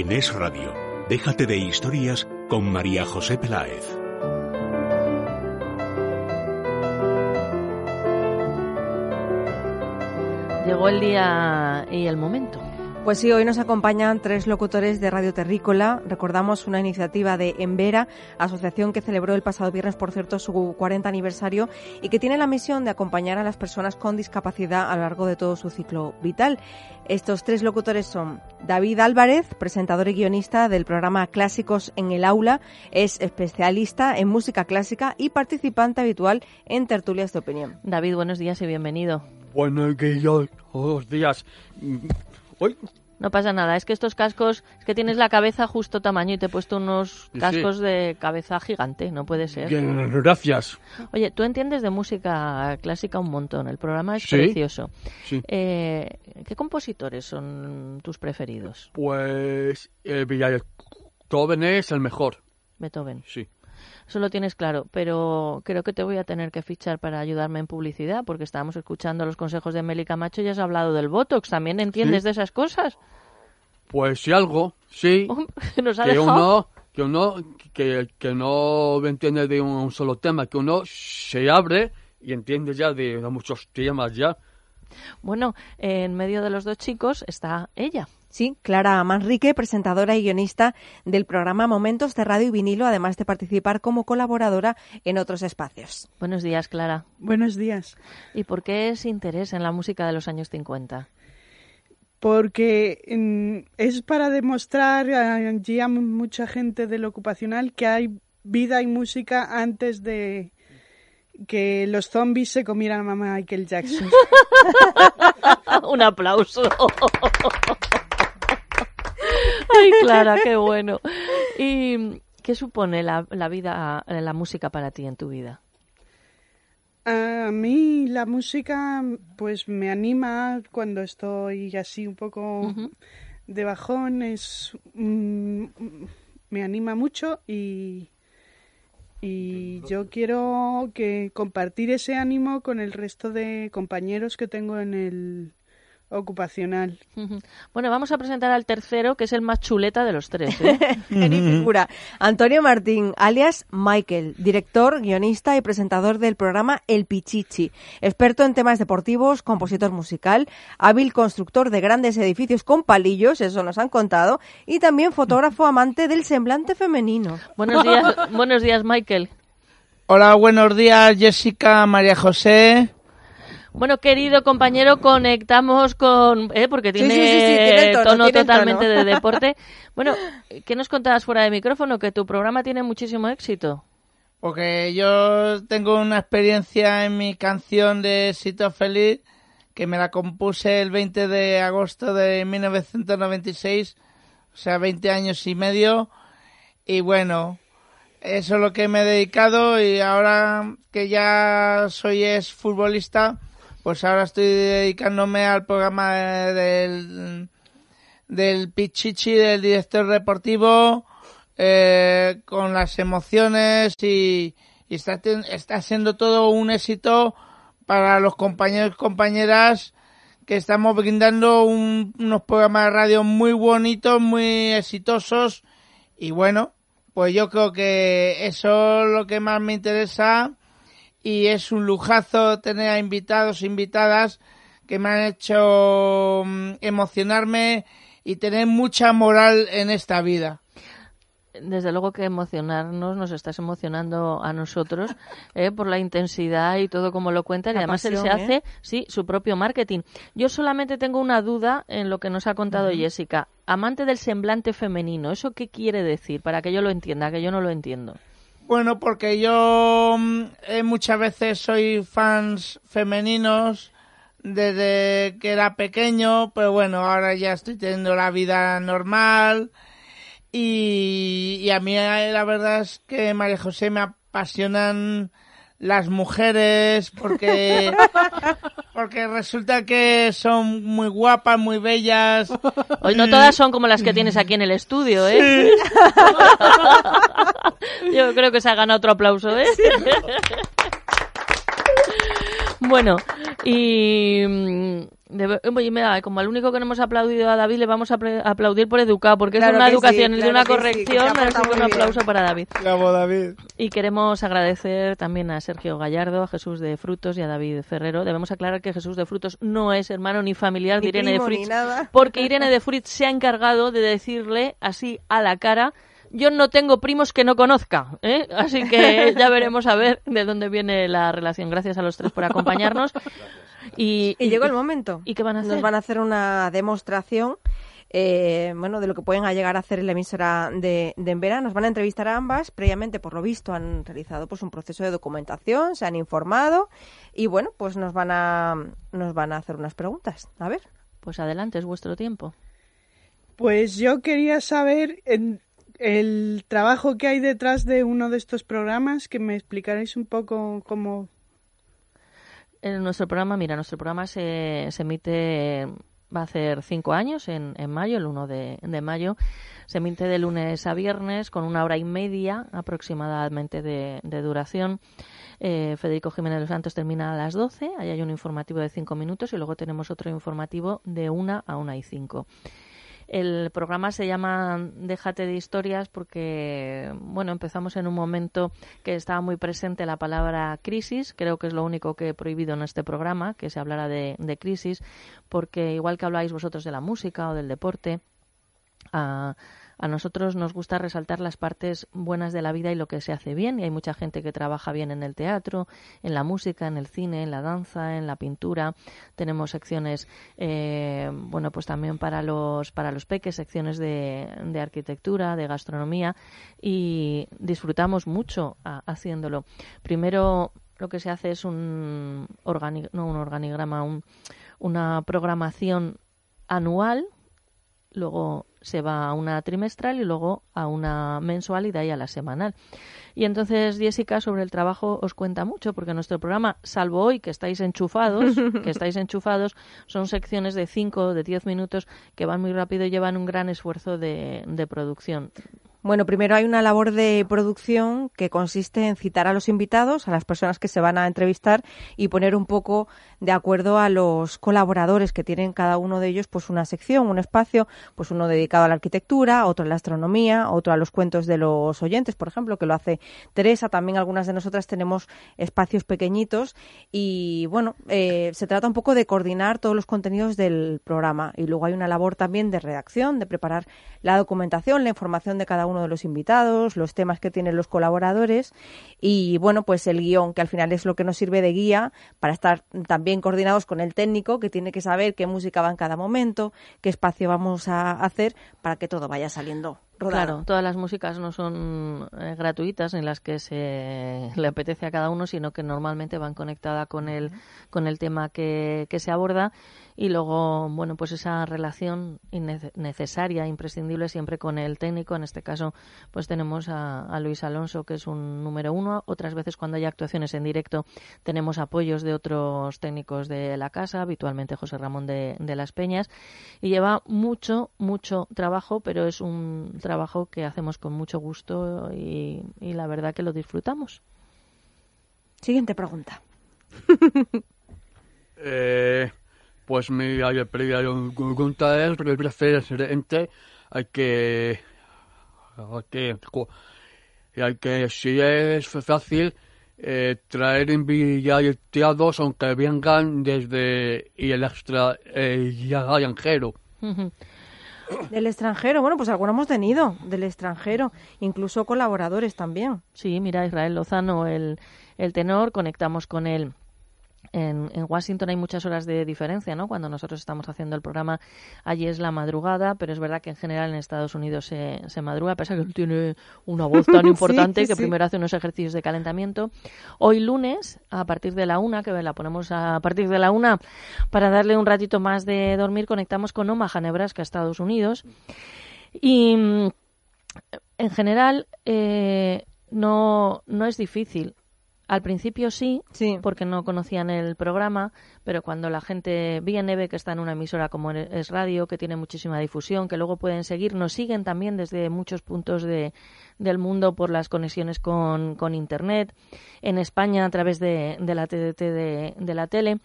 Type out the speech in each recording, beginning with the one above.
en Es Radio. Déjate de historias con María José Peláez. Llegó el día y el momento. Pues sí, hoy nos acompañan tres locutores de Radio Terrícola. Recordamos una iniciativa de Envera, asociación que celebró el pasado viernes, por cierto, su 40 aniversario y que tiene la misión de acompañar a las personas con discapacidad a lo largo de todo su ciclo vital. Estos tres locutores son David Álvarez, presentador y guionista del programa Clásicos en el Aula, es especialista en música clásica y participante habitual en tertulias de opinión. David, buenos días y bienvenido. Buenos días, buenos días no pasa nada, es que estos cascos, es que tienes la cabeza justo tamaño y te he puesto unos cascos de cabeza gigante, no puede ser. Bien, Gracias. Oye, tú entiendes de música clásica un montón, el programa es precioso. Eh, ¿Qué compositores son tus preferidos? Pues eh, Beethoven es el mejor. Beethoven. Sí. Eso lo tienes claro, pero creo que te voy a tener que fichar para ayudarme en publicidad, porque estábamos escuchando los consejos de Meli Camacho y has hablado del Botox. ¿También entiendes de esas cosas? Pues sí, algo, sí. que uno que uno que, que no entiende de un, solo tema, que uno se abre y entiende ya de, de muchos temas ya. Bueno, en medio de los dos chicos está ella, Sí, Clara Manrique, presentadora y guionista del programa Momentos de Radio y Vinilo, además de participar como colaboradora en otros espacios. Buenos días, Clara. Buenos días. ¿Y por qué es interés en la música de los años 50? Porque mm, es para demostrar allí a mucha gente del ocupacional que hay vida y música antes de que los zombies se comieran a Michael Jackson. Un aplauso. Ay, Clara, qué bueno. ¿Y qué supone la, vida, la música para ti en tu vida? A mí la música pues me anima cuando estoy así un poco de bajón, es mm, me anima mucho y, y yo quiero que compartir ese ánimo con el resto de compañeros que tengo en el ocupacional. Bueno, vamos a presentar al tercero, que es el más chuleta de los tres. ¿eh? Antonio Martín, alias Michael, director, guionista y presentador del programa El Pichichi, experto en temas deportivos, compositor musical, hábil constructor de grandes edificios con palillos, eso nos han contado, y también fotógrafo amante del semblante femenino. Buenos días, buenos días Michael. Hola, buenos días Jessica, María José. Bueno, querido compañero, conectamos con... Porque tiene, tono, totalmente de deporte. Bueno, ¿qué nos contabas fuera de micrófono? Que tu programa tiene muchísimo éxito. Porque yo tengo una experiencia en mi canción de Sito Feliz que me la compuse el 20 de agosto de 1996, o sea, 20 años y medio. Y bueno, eso es lo que me he dedicado y ahora que ya soy ex futbolista, pues ahora estoy dedicándome al programa del, del Pichichi, del director deportivo, eh, con las emociones y, está, está siendo todo un éxito para los compañeros y compañeras que estamos brindando unos programas de radio muy bonitos, muy exitosos y bueno, pues yo creo que eso es lo que más me interesa y es un lujazo tener a invitados, invitadas que me han hecho mm, emocionarme y tener mucha moral en esta vida. Desde luego que emocionarnos, nos estás emocionando a nosotros eh, por la intensidad y todo como lo cuentan. y además él se hace, ¿eh? sí, su propio marketing. Yo solamente tengo una duda en lo que nos ha contado Jessica. Amante del semblante femenino, ¿eso qué quiere decir? Para que yo lo entienda, que yo no lo entiendo. Bueno, porque yo mm, eh, muchas veces soy fans femeninos desde que era pequeño, pero bueno, ahora ya estoy teniendo la vida normal y, y a mí eh, la verdad es que María José me apasionan las mujeres porque porque resulta que son muy guapas, muy bellas. Hoy no todas son como las que mm. tienes aquí en el estudio, ¿eh? Yo creo que se ha ganado otro aplauso, ¿eh? bueno, y eh, pues, eh, como al único que no hemos aplaudido a David, le vamos a aplaudir por educado, porque es una educación, y de una corrección, un aplauso para David. Y queremos agradecer también a Sergio Gallardo, a Jesús de Frutos y a David Ferrero. Debemos aclarar que Jesús de Frutos no es hermano ni familiar de Irene de Fritz, porque Irene de Fritz se ha encargado de decirle así a la cara yo no tengo primos que no conozca, ¿eh? así que ya veremos a ver de dónde viene la relación. Gracias a los tres por acompañarnos. Y, llegó el momento. ¿Y qué van a hacer? Nos van a hacer una demostración. Eh, bueno, de lo que pueden llegar a hacer en la emisora de, de Envera. Nos van a entrevistar a ambas. Previamente, por lo visto, han realizado pues un proceso de documentación, se han informado y bueno, pues nos van a, nos van a hacer unas preguntas. A ver. Pues adelante, es vuestro tiempo. Pues yo quería saber, en, el trabajo que hay detrás de uno de estos programas, que me explicaréis un poco cómo... En nuestro programa, mira, nuestro programa se, emite va a hacer cinco años, en, mayo, el 1 de, mayo. Se emite de lunes a viernes con una hora y media aproximadamente de, duración. Eh, Federico Jiménez de los Santos termina a las 12. Ahí hay un informativo de cinco minutos y luego tenemos otro informativo de una a una y cinco. El programa se llama Déjate de historias porque, bueno, empezamos en un momento que estaba muy presente la palabra crisis. Creo que es lo único que he prohibido en este programa, que se hablara de, de crisis, porque igual que habláis vosotros de la música o del deporte, a, nosotros nos gusta resaltar las partes buenas de la vida y lo que se hace bien. Y hay mucha gente que trabaja bien en el teatro, en la música, en el cine, en la danza, en la pintura. Tenemos secciones, eh, bueno, pues también para los, para los peques, secciones de, arquitectura, de gastronomía. Y disfrutamos mucho haciéndolo. Primero, lo que se hace es un, organi no, un organigrama, una programación anual. Luego se va a una trimestral y luego a una mensual y de ahí a la semanal. Y entonces Jessica sobre el trabajo os cuenta mucho porque nuestro programa, salvo hoy que estáis enchufados, que estáis enchufados, son secciones de 5 de 10 minutos que van muy rápido y llevan un gran esfuerzo de, de producción. Bueno, primero hay una labor de producción que consiste en citar a los invitados, a las personas que se van a entrevistar y poner un poco de acuerdo a los colaboradores que tienen cada uno de ellos pues una sección, un espacio, pues uno dedicado a la arquitectura, otro a la astronomía, otro a los cuentos de los oyentes, por ejemplo, que lo hace Teresa, también algunas de nosotras tenemos espacios pequeñitos y bueno, eh, se trata un poco de coordinar todos los contenidos del programa y luego hay una labor también de redacción, de preparar la documentación, la información de cada uno uno de los invitados, los temas que tienen los colaboradores y, bueno, pues el guión, que al final es lo que nos sirve de guía para estar también coordinados con el técnico, que tiene que saber qué música va en cada momento, qué espacio vamos a hacer para que todo vaya saliendo. Claro, todas las músicas no son eh, gratuitas en las que se le apetece a cada uno, sino que normalmente van conectadas con el, con el tema que, que se aborda y luego, bueno, pues esa relación necesaria, imprescindible siempre con el técnico. En este caso, pues tenemos a, Luis Alonso, que es un número uno. Otras veces, cuando hay actuaciones en directo, tenemos apoyos de otros técnicos de la casa, habitualmente José Ramón de, las Peñas. Y lleva mucho, mucho trabajo, pero es un trabajo que hacemos con mucho gusto y, la verdad que lo disfrutamos. Siguiente pregunta. eh pues mi pregunta es pero yo que, hay que, hay que si es fácil eh, traer invitados aunque vengan desde y el eh, extranjero. Del extranjero, bueno, pues algunos hemos tenido del extranjero, incluso colaboradores también. Sí, mira, Israel Lozano, el tenor, conectamos con él en, Washington hay muchas horas de diferencia, ¿no? Cuando nosotros estamos haciendo el programa, allí es la madrugada, pero es verdad que en general en Estados Unidos se, se madruga, a pesar que él tiene una voz tan importante que primero hace unos ejercicios de calentamiento. Hoy lunes, a partir de la una, que la ponemos a partir de la una, para darle un ratito más de dormir, conectamos con Omaha, Nebraska, Estados Unidos. Y mm, en general eh, no, no es difícil al principio sí, porque no conocían el programa, pero cuando la gente viene, ve que está en una emisora como e- es radio, que tiene muchísima difusión, que luego pueden seguir, nos siguen también desde muchos puntos de, del mundo por las conexiones con, con Internet, en España a través de, la TDT de, la tele.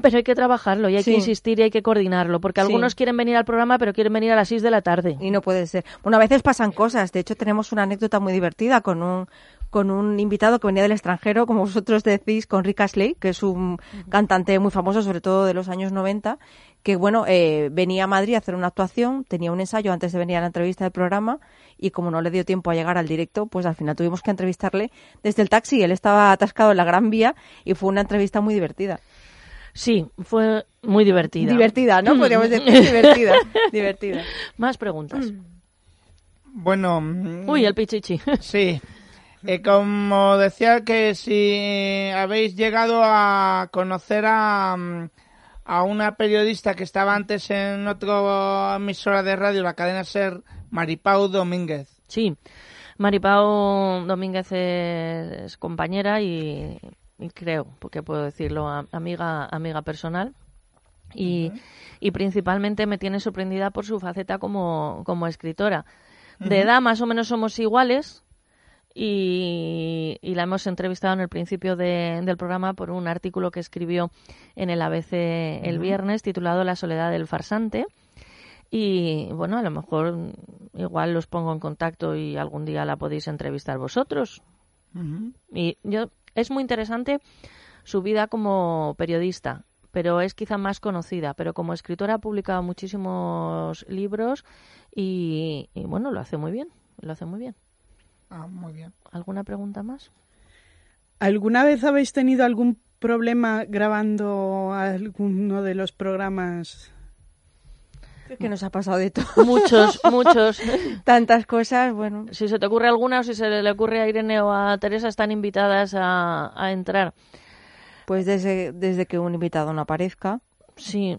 Pero hay que trabajarlo y hay que insistir y hay que coordinarlo, porque algunos quieren venir al programa, pero quieren venir a las 6 de la tarde. Y no puede ser. Bueno, a veces pasan cosas. De hecho, tenemos una anécdota muy divertida con un, con un invitado que venía del extranjero, como vosotros decís, con Rick Astley, que es un cantante muy famoso, sobre todo de los años 90, que bueno, eh, venía a Madrid a hacer una actuación, tenía un ensayo antes de venir a la entrevista del programa y como no le dio tiempo a llegar al directo, pues al final tuvimos que entrevistarle desde el taxi. Él estaba atascado en la Gran Vía y fue una entrevista muy divertida. Sí, fue muy divertida. Divertida, ¿no? Mm. Podríamos decir divertida. divertida. Más preguntas. Bueno. Uy, mm, el pichichi. Sí. Eh, como decía que si habéis llegado a conocer a, mm, a una periodista que estaba antes en otra emisora de radio, la cadena SER, Maripau Domínguez. Sí, Maripau Domínguez es, compañera y, creo, porque puedo decirlo, amiga, amiga personal. Y, principalmente me tiene sorprendida por su faceta como, escritora. De edad más o menos somos iguales, y, la hemos entrevistado en el principio de, del programa por un artículo que escribió en el ABC el viernes titulado La soledad del farsante. Y bueno, a lo mejor igual los pongo en contacto y algún día la podéis entrevistar vosotros. Y yo es muy interesante su vida como periodista, pero es quizá más conocida. Pero como escritora ha publicado muchísimos libros y, y bueno, lo hace muy bien, lo hace muy bien. Ah, muy bien. ¿Alguna pregunta más? ¿Alguna vez habéis tenido algún problema grabando alguno de los programas? que nos ha pasado de todo. Muchos, muchos. Tantas cosas, bueno. Si se te ocurre alguna o si se le ocurre a Irene o a Teresa, están invitadas a, entrar. Pues desde, desde que un invitado no aparezca. si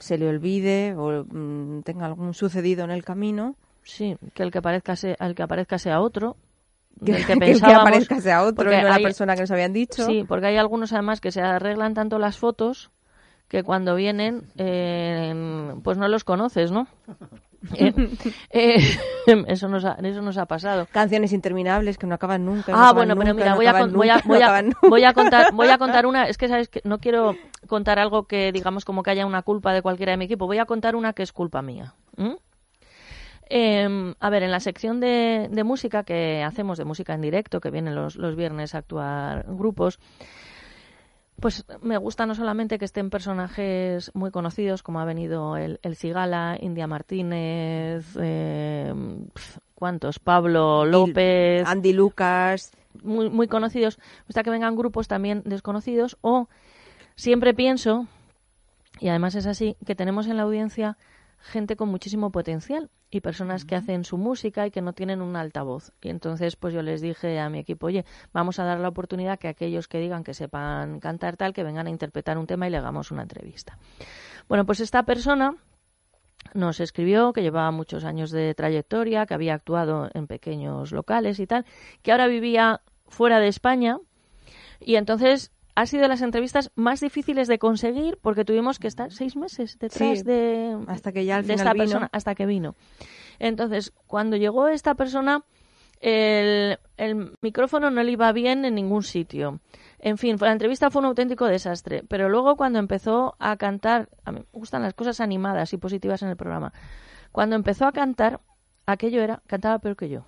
Se le olvide o mm, tenga algún sucedido en el camino Sí, que el que aparezca sea, que aparezca sea otro. Que, que aparezca sea otro, no la persona que nos habían dicho. Sí, porque hay algunos además que se arreglan tanto las fotos que cuando vienen, eh, pues no los conoces, ¿no? Eh, eh, eso, nos ha, eso nos ha pasado. Canciones interminables que no acaban nunca. Ah, bueno, pero mira, voy, a, contar, voy a contar una. Es que sabes que no quiero contar algo que digamos como que haya una culpa de cualquiera de mi equipo. Voy a contar una que es culpa mía. Em, a ver, en la sección de, música que hacemos, de música en directo, que vienen los, viernes a actuar grupos, pues me gusta no solamente que estén personajes muy conocidos, como ha venido el, el Cigala, India Martínez, eh, ¿cuántos? Pablo López. Andy Lucas. Muy, muy conocidos. Me gusta que vengan grupos también desconocidos o siempre pienso, y además es así, que tenemos en la audiencia gente con muchísimo potencial y personas que hacen su música y que no tienen un altavoz. Y entonces, pues yo les dije a mi equipo, oye, vamos a dar la oportunidad que aquellos que digan que sepan cantar tal, que vengan a interpretar un tema y le hagamos una entrevista. Bueno, pues esta persona nos escribió que llevaba muchos años de trayectoria, que había actuado en pequeños locales y tal, que ahora vivía fuera de España y entonces ha sido las entrevistas más difíciles de conseguir porque tuvimos que estar seis meses detrás de, esta persona, hasta que vino. Entonces, cuando llegó esta persona, el, el, micrófono no le iba bien en ningún sitio. En fin, la entrevista fue un auténtico desastre. Pero luego cuando empezó a cantar, a mí me gustan las cosas animadas y positivas en el programa. Cuando empezó a cantar, aquello era, cantaba peor que yo.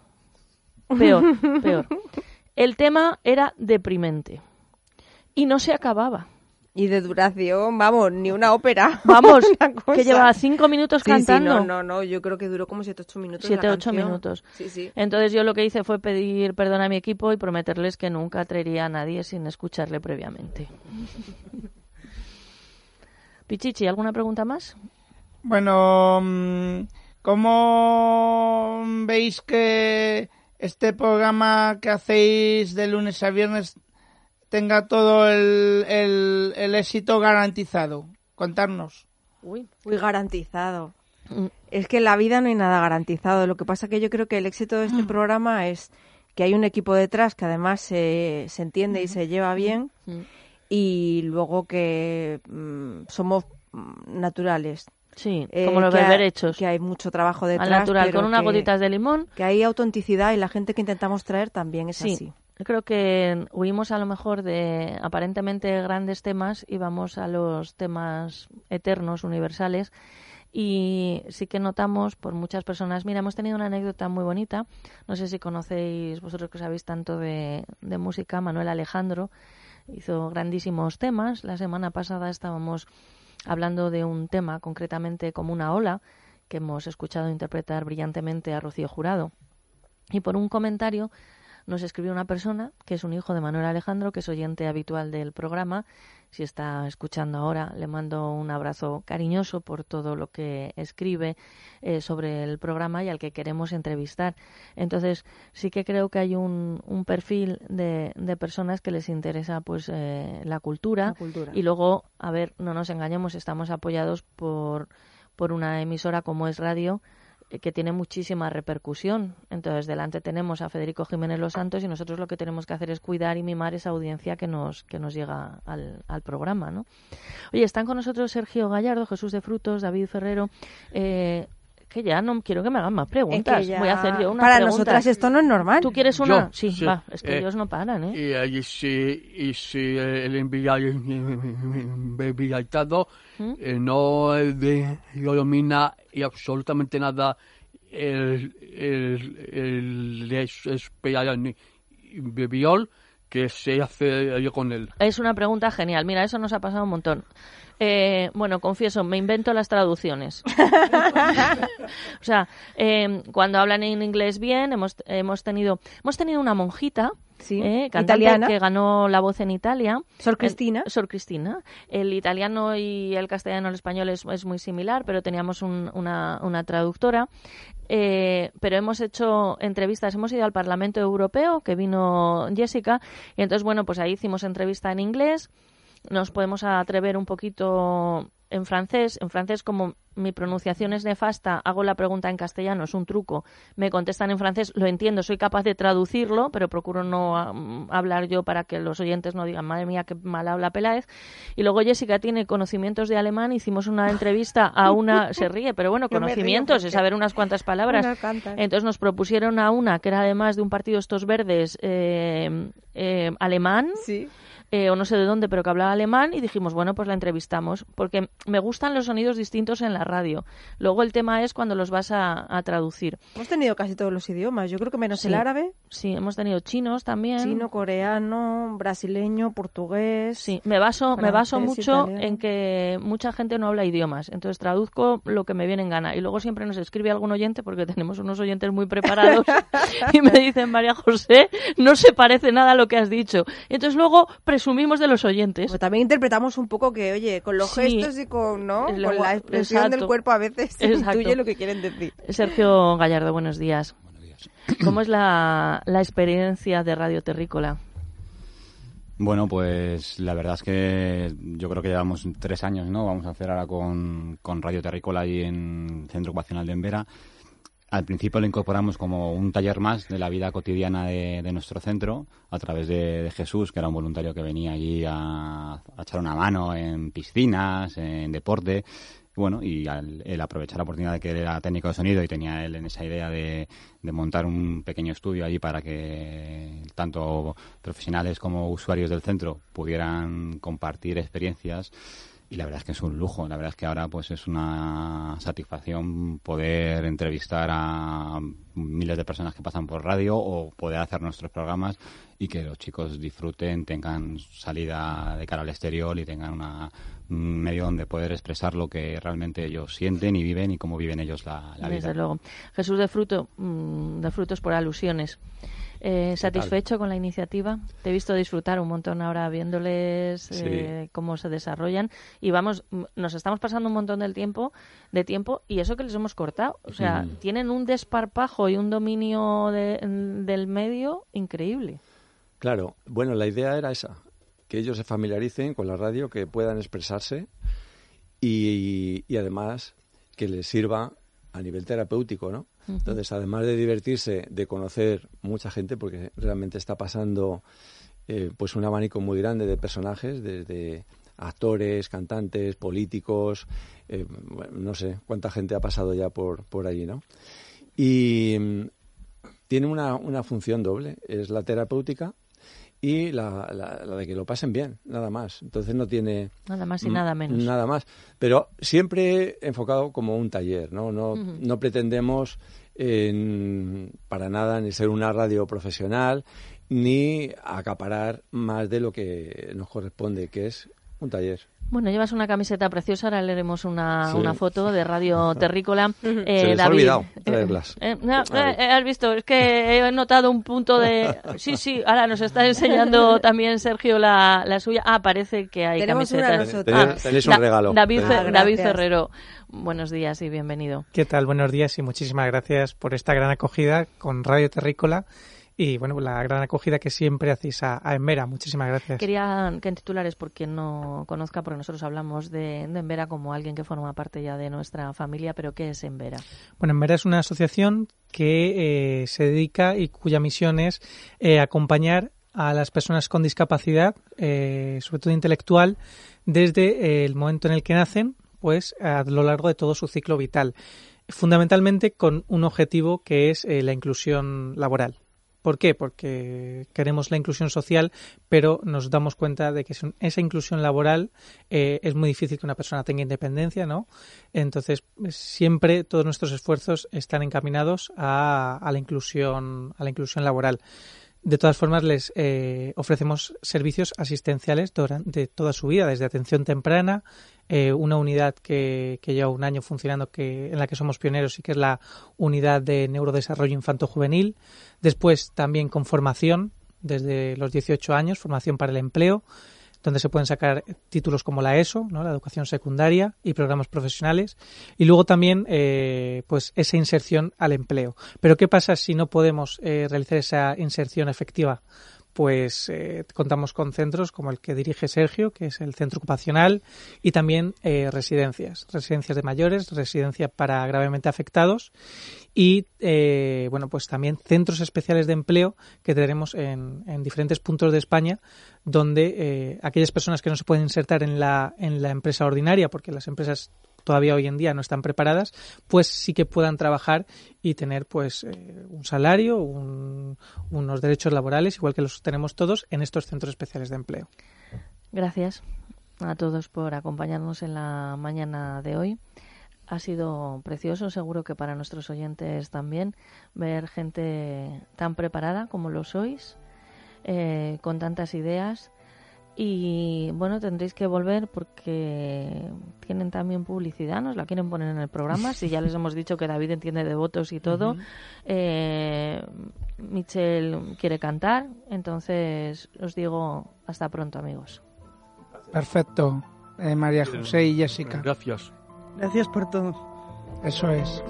Peor, peor. El tema era deprimente y no se acababa. Y de duración, vamos, ni una ópera. Vamos, que llevaba cinco minutos cantando. Sí, no, no, no, yo creo que duró como siete, ocho minutos. Siete, ocho minutos. Sí, sí. Entonces yo lo que hice fue pedir perdón a mi equipo y prometerles que nunca traería a nadie sin escucharle previamente. Pichichi, ¿alguna pregunta más? Bueno, mm, ¿cómo veis que este programa que hacéis de lunes a viernes tenga todo el, éxito garantizado? Contarnos. Uy, garantizado. Es que en la vida no hay nada garantizado. Lo que pasa que yo creo que el éxito de este mm. programa es que hay un equipo detrás que además se, se entiende y mm. se lleva bien mm. y luego que somos naturales. Sí, eh, como los derechos Que hay mucho trabajo detrás. natural, con unas gotitas de limón. Que hay autenticidad y la gente que intentamos traer también es sí. así creo que huimos a lo mejor de aparentemente grandes temas y vamos a los temas eternos, universales. Y sí que notamos por muchas personas, mira, hemos tenido una anécdota muy bonita, no sé si conocéis vosotros que sabéis tanto de, de música, Manuel Alejandro hizo grandísimos temas, la semana pasada estábamos hablando de un tema concretamente como una ola que hemos escuchado interpretar brillantemente a Rocío Jurado. Y por un comentario nos escribió una persona que es un hijo de Manuel Alejandro, que es oyente habitual del programa. Si está escuchando ahora, le mando un abrazo cariñoso por todo lo que escribe eh, sobre el programa y al que queremos entrevistar. Entonces, sí que creo que hay un, perfil de, personas que les interesa pues eh, la, cultura. cultura. Y luego, a ver, no nos engañemos, estamos apoyados por, por una emisora como es radio eh, que tiene muchísima repercusión. Entonces, delante tenemos a Federico Jiménez Los Santos y nosotros lo que tenemos que hacer es cuidar y mimar esa audiencia que nos, que nos llega al, al programa. ¿no? Oye, están con nosotros Sergio Gallardo, Jesús de Frutos, David Ferrero. Eh, que ya no quiero que me hagan más preguntas. Voy a hacer yo una Para nosotras esto no es normal. ¿Tú quieres una? sí, va, es que eh, ellos no paran, ¿eh? Y, si, y si el enviado ¿Mm? eh, no de, domina y absolutamente nada el, el, el, el, el, ¿Qué se hace yo con él? Es una pregunta genial. Mira, eso nos ha pasado un montón. Eh, bueno, confieso, me invento las traducciones. o sea, eh, cuando hablan en inglés bien, hemos, hemos, tenido, hemos tenido una monjita sí, eh, que ganó la voz en Italia. Sor Cristina. El, Sor Cristina. El italiano y el castellano, el español es, muy similar, pero teníamos una, una traductora. Eh, pero hemos hecho entrevistas, hemos ido al Parlamento Europeo, que vino Jessica, y entonces, bueno, pues ahí hicimos entrevista en inglés, nos podemos atrever un poquito en francés. En francés, como mi pronunciación es nefasta, hago la pregunta en castellano, es un truco. Me contestan en francés, lo entiendo, soy capaz de traducirlo, pero procuro no mm, hablar yo para que los oyentes no digan, madre mía, qué mal habla Peláez. Y luego Jessica tiene conocimientos de alemán, hicimos una entrevista a una, se ríe, pero bueno, conocimientos, es saber unas cuantas palabras. Entonces nos propusieron a una que era además de un partido estos verdes eh, eh alemán. Sí eh, o no sé de dónde, pero que hablaba alemán y dijimos, bueno, pues la entrevistamos, porque me gustan los sonidos distintos en la radio. Luego el tema es cuando los vas a, traducir. Hemos tenido casi todos los idiomas, yo creo que menos el árabe. Sí, hemos tenido chinos también. Chino, coreano, brasileño, portugués. Sí, me baso, me baso mucho en que mucha gente no habla idiomas, entonces traduzco lo que me viene en gana. Y luego siempre nos escribe algún oyente, porque tenemos unos oyentes muy preparados, y me dicen, María José, no se parece nada a lo que has dicho. entonces luego sumimos de los oyentes. Pero también interpretamos un poco que, oye, con los gestos y con, la expresión del cuerpo a veces intuye lo que quieren decir. Sergio Gallardo, buenos días. Buenos días. ¿Cómo es la, experiencia de Radio Terrícola? Bueno, pues la verdad es que yo creo que llevamos tres años, ¿no? Vamos a hacer ahora con, con Radio Terrícola ahí en Centro Ocupacional de Embera. Al principio lo incorporamos como un taller más de la vida cotidiana de, nuestro centro a través de, Jesús, que era un voluntario que venía allí a, echar una mano en piscinas, en deporte bueno, y al, el aprovechar la oportunidad de que era técnico de sonido y tenía él en esa idea de, montar un pequeño estudio allí para que tanto profesionales como usuarios del centro pudieran compartir experiencias y la verdad es que es un lujo, la verdad es que ahora pues es una satisfacción poder entrevistar a miles de personas que pasan por radio o poder hacer nuestros programas y que los chicos disfruten, tengan salida de cara al exterior y tengan una, un medio donde poder expresar lo que realmente ellos sienten y viven y cómo viven ellos la, vida. Desde luego. Jesús de Fruto, mm, de Frutos por alusiones. Eh, ¿Satisfecho con la iniciativa? Te he visto disfrutar un montón ahora viéndoles eh, cómo se desarrollan y vamos, mm, nos estamos pasando un montón del tiempo, de tiempo y eso que les hemos cortado. O sea, mm. tienen un desparpajo y un dominio del medio increíble. Claro, bueno, la idea era esa, que ellos se familiaricen con la radio, que puedan expresarse y, además que les sirva a nivel terapéutico, ¿no? Entonces, además de divertirse, de conocer mucha gente, porque realmente está pasando eh, pues un abanico muy grande de personajes, desde actores, cantantes, políticos, eh, no sé cuánta gente ha pasado ya por, por allí, ¿no? Y mm, tiene una, una función doble, es la terapéutica y la, la, de que lo pasen bien, nada más. Entonces no tiene... Nada más y nada menos. Nada más. Pero siempre enfocado como un taller, ¿no? No, no pretendemos para nada ni ser una radio profesional ni acaparar más de lo que nos corresponde, que es un taller. Bueno, llevas una camiseta preciosa, ahora leeremos una, foto de Radio Terrícola. Se ha eh, olvidado eh, traerlas. Eh, has visto, es que he notado un punto de... Sí, sí, ahora nos está enseñando también Sergio la, suya. Ah, parece que hay camisetas. Una tenéis un regalo. David, David Ferrero, buenos días y bienvenido. ¿Qué tal? Buenos días y muchísimas gracias por esta gran acogida con Radio Terrícola y bueno, la gran acogida que siempre hacéis a, a Muchísimas gracias. Quería que en titulares, por quien no conozca, porque nosotros hablamos de, de, Envera como alguien que forma parte ya de nuestra familia, pero ¿qué es Envera? Bueno, Embera es una asociación que eh, se dedica y cuya misión es eh, acompañar a las personas con discapacidad, eh, sobre todo intelectual, desde el momento en el que nacen, pues a lo largo de todo su ciclo vital, fundamentalmente con un objetivo que es la inclusión laboral. ¿Por qué? Porque queremos la inclusión social, pero nos damos cuenta de que esa inclusión laboral eh, es muy difícil que una persona tenga independencia, ¿no? Entonces, pues, siempre todos nuestros esfuerzos están encaminados a, la, inclusión, a la inclusión laboral. De todas formas, les eh, ofrecemos servicios asistenciales durante toda su vida, desde atención temprana, eh, una unidad que, lleva un año funcionando, que, en la que somos pioneros y que es la unidad de neurodesarrollo infanto-juvenil. Después también con formación desde los 18 años, formación para el empleo donde se pueden sacar títulos como la ESO, ¿no? la educación secundaria y programas profesionales, y luego también eh, pues esa inserción al empleo. Pero ¿qué pasa si no podemos eh, realizar esa inserción efectiva? pues eh, contamos con centros como el que dirige Sergio, que es el centro ocupacional, y también eh, residencias, residencias de mayores, residencias para gravemente afectados y, eh, bueno, pues también centros especiales de empleo que tenemos en, en diferentes puntos de España, donde aquellas personas que no se pueden insertar en la, en la empresa ordinaria, porque las empresas todavía hoy en día no están preparadas, pues sí que puedan trabajar y tener pues eh, un salario, unos derechos laborales, igual que los tenemos todos en estos centros especiales de empleo. Gracias a todos por acompañarnos en la mañana de hoy. Ha sido precioso, seguro que para nuestros oyentes también, ver gente tan preparada como lo sois, eh, con tantas ideas y bueno, tendréis que volver porque tienen también publicidad, nos la quieren poner en el programa. Si ya les hemos dicho que David entiende de votos y todo, eh, Michelle quiere cantar. Entonces os digo hasta pronto, amigos. Perfecto, eh, María José y Jessica. Gracias. Gracias por todo. Eso es.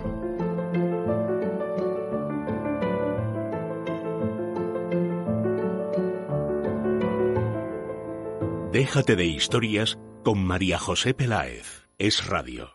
Déjate de historias con María José Peláez. Es Radio.